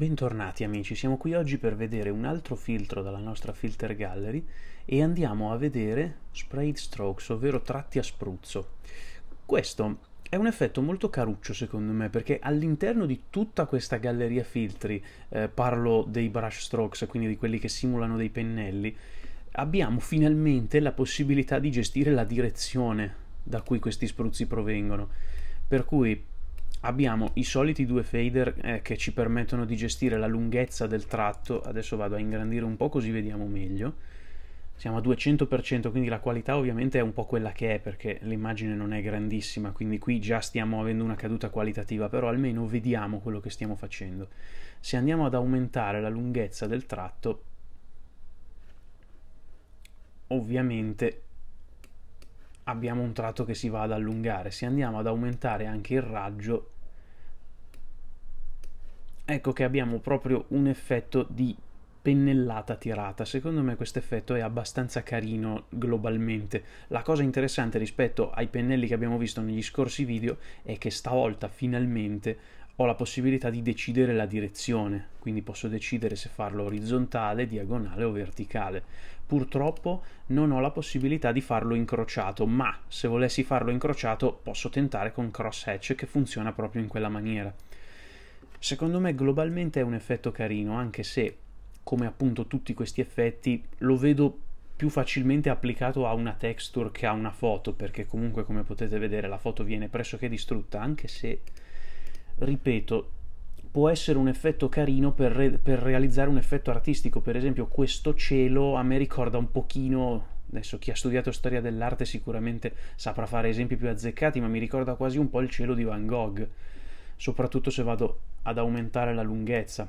Bentornati amici, siamo qui oggi per vedere un altro filtro dalla nostra filter gallery e andiamo a vedere sprayed strokes, ovvero tratti a spruzzo. Questo è un effetto molto caruccio secondo me perché all'interno di tutta questa galleria filtri, eh, parlo dei brush strokes, quindi di quelli che simulano dei pennelli, abbiamo finalmente la possibilità di gestire la direzione da cui questi spruzzi provengono. Per cui abbiamo i soliti due fader eh, che ci permettono di gestire la lunghezza del tratto adesso vado a ingrandire un po' così vediamo meglio siamo a 200% quindi la qualità ovviamente è un po' quella che è perché l'immagine non è grandissima quindi qui già stiamo avendo una caduta qualitativa però almeno vediamo quello che stiamo facendo se andiamo ad aumentare la lunghezza del tratto ovviamente abbiamo un tratto che si va ad allungare. Se andiamo ad aumentare anche il raggio, ecco che abbiamo proprio un effetto di pennellata tirata. Secondo me questo effetto è abbastanza carino globalmente. La cosa interessante rispetto ai pennelli che abbiamo visto negli scorsi video è che stavolta finalmente ho la possibilità di decidere la direzione, quindi posso decidere se farlo orizzontale, diagonale o verticale. Purtroppo non ho la possibilità di farlo incrociato, ma se volessi farlo incrociato posso tentare con cross hatch che funziona proprio in quella maniera. Secondo me globalmente è un effetto carino, anche se, come appunto tutti questi effetti, lo vedo più facilmente applicato a una texture che a una foto, perché comunque come potete vedere la foto viene pressoché distrutta, anche se, ripeto, può essere un effetto carino per, re- per realizzare un effetto artistico, per esempio questo cielo a me ricorda un pochino adesso chi ha studiato storia dell'arte sicuramente saprà fare esempi più azzeccati, ma mi ricorda quasi un po' il cielo di Van Gogh soprattutto se vado ad aumentare la lunghezza.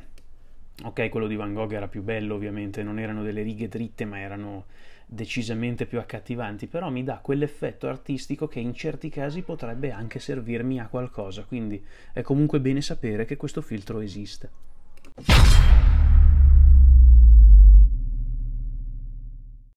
Ok, quello di Van Gogh era più bello ovviamente, non erano delle righe dritte ma erano decisamente più accattivanti, però mi dà quell'effetto artistico che in certi casi potrebbe anche servirmi a qualcosa, quindi è comunque bene sapere che questo filtro esiste.